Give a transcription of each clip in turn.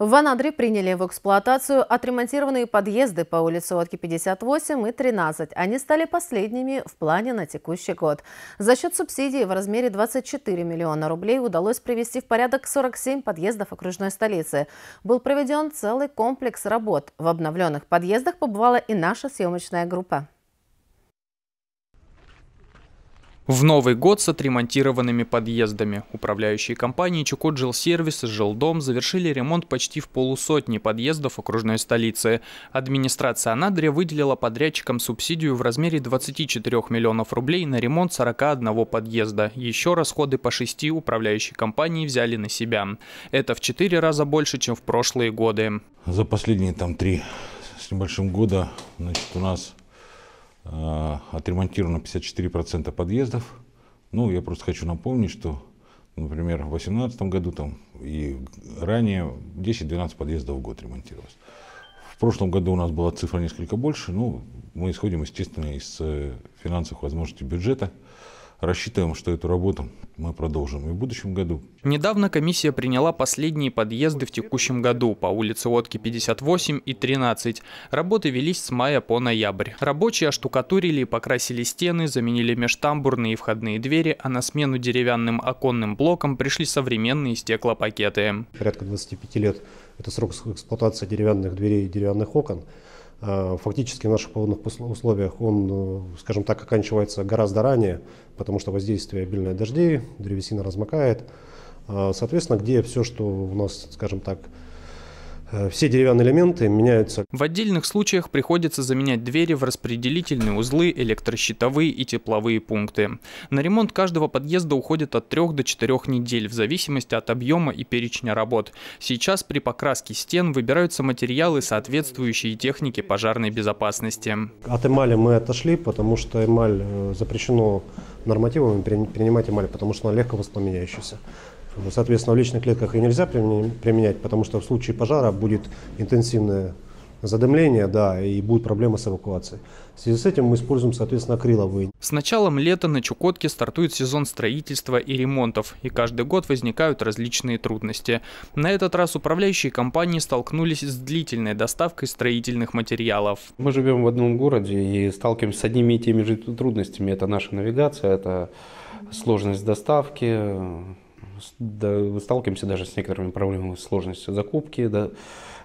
В Анадре приняли в эксплуатацию отремонтированные подъезды по улице Отки 58 и 13. Они стали последними в плане на текущий год. За счет субсидии в размере 24 миллиона рублей удалось привести в порядок 47 подъездов окружной столицы. Был проведен целый комплекс работ. В обновленных подъездах побывала и наша съемочная группа. В Новый год с отремонтированными подъездами. Управляющие компании Чукотжил Сервис и Жилдом завершили ремонт почти в полусотни подъездов окружной столицы. Администрация Анадыря выделила подрядчикам субсидию в размере 24 миллионов рублей на ремонт 41 подъезда. Еще расходы по шести управляющие компании взяли на себя. Это в четыре раза больше, чем в прошлые годы. За последние там три с небольшим года значит, у нас а, отремонтировано 54% подъездов. Ну, я просто хочу напомнить, что, например, в 2018 году там и ранее 10-12 подъездов в год ремонтировалось. В прошлом году у нас была цифра несколько больше, но ну, мы исходим, естественно, из э, финансовых возможностей бюджета рассчитываем, что эту работу мы продолжим и в будущем году. Недавно комиссия приняла последние подъезды в текущем году по улице Отки 58 и 13. Работы велись с мая по ноябрь. Рабочие оштукатурили и покрасили стены, заменили межтамбурные и входные двери, а на смену деревянным оконным блокам пришли современные стеклопакеты. Порядка 25 лет – это срок эксплуатации деревянных дверей и деревянных окон. Э, фактически в наших погодных условиях он, э, скажем так, оканчивается гораздо ранее, потому что воздействие обильное дождей, древесина размокает. Э, соответственно, где все, что у нас, скажем так, Э, все деревянные элементы меняются. В отдельных случаях приходится заменять двери в распределительные узлы, электрощитовые и тепловые пункты. На ремонт каждого подъезда уходит от 3 до 4 недель в зависимости от объема и перечня работ. Сейчас при покраске стен выбираются материалы, соответствующие технике пожарной безопасности. От эмали мы отошли, потому что эмаль э, запрещено нормативами принимать эмаль, потому что она легко воспламеняющаяся. Соответственно, в личных клетках и нельзя применять, потому что в случае пожара будет интенсивное задымление, да, и будут проблемы с эвакуацией. В связи с этим мы используем, соответственно, акриловые. С началом лета на Чукотке стартует сезон строительства и ремонтов, и каждый год возникают различные трудности. На этот раз управляющие компании столкнулись с длительной доставкой строительных материалов. Мы живем в одном городе и сталкиваемся с одними и теми же трудностями. Это наша навигация, это сложность доставки, да, сталкиваемся даже с некоторыми проблемами сложности закупки да,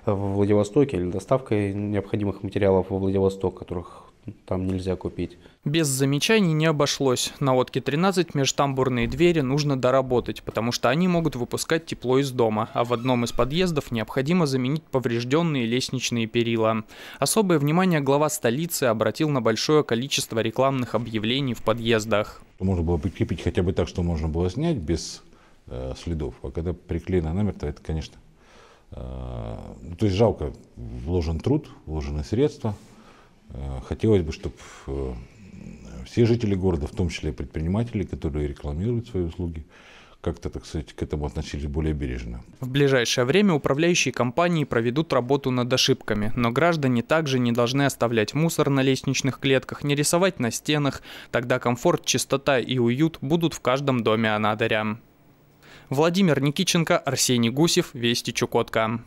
в Владивостоке или доставкой необходимых материалов во Владивосток, которых там нельзя купить. Без замечаний не обошлось. На лодке 13 межтамбурные двери нужно доработать, потому что они могут выпускать тепло из дома, а в одном из подъездов необходимо заменить поврежденные лестничные перила. Особое внимание глава столицы обратил на большое количество рекламных объявлений в подъездах. Можно было прикрепить хотя бы так, что можно было снять без Э, следов. А когда приклеено намертво, это, конечно, э, ну, то есть жалко, вложен труд, вложены средства. Э, хотелось бы, чтобы э, все жители города, в том числе и предприниматели, которые рекламируют свои услуги, как-то, так сказать, к этому относились более бережно. В ближайшее время управляющие компании проведут работу над ошибками, но граждане также не должны оставлять мусор на лестничных клетках, не рисовать на стенах, тогда комфорт, чистота и уют будут в каждом доме Анадыря. Владимир Никиченко, Арсений Гусев, Вести Чукотка.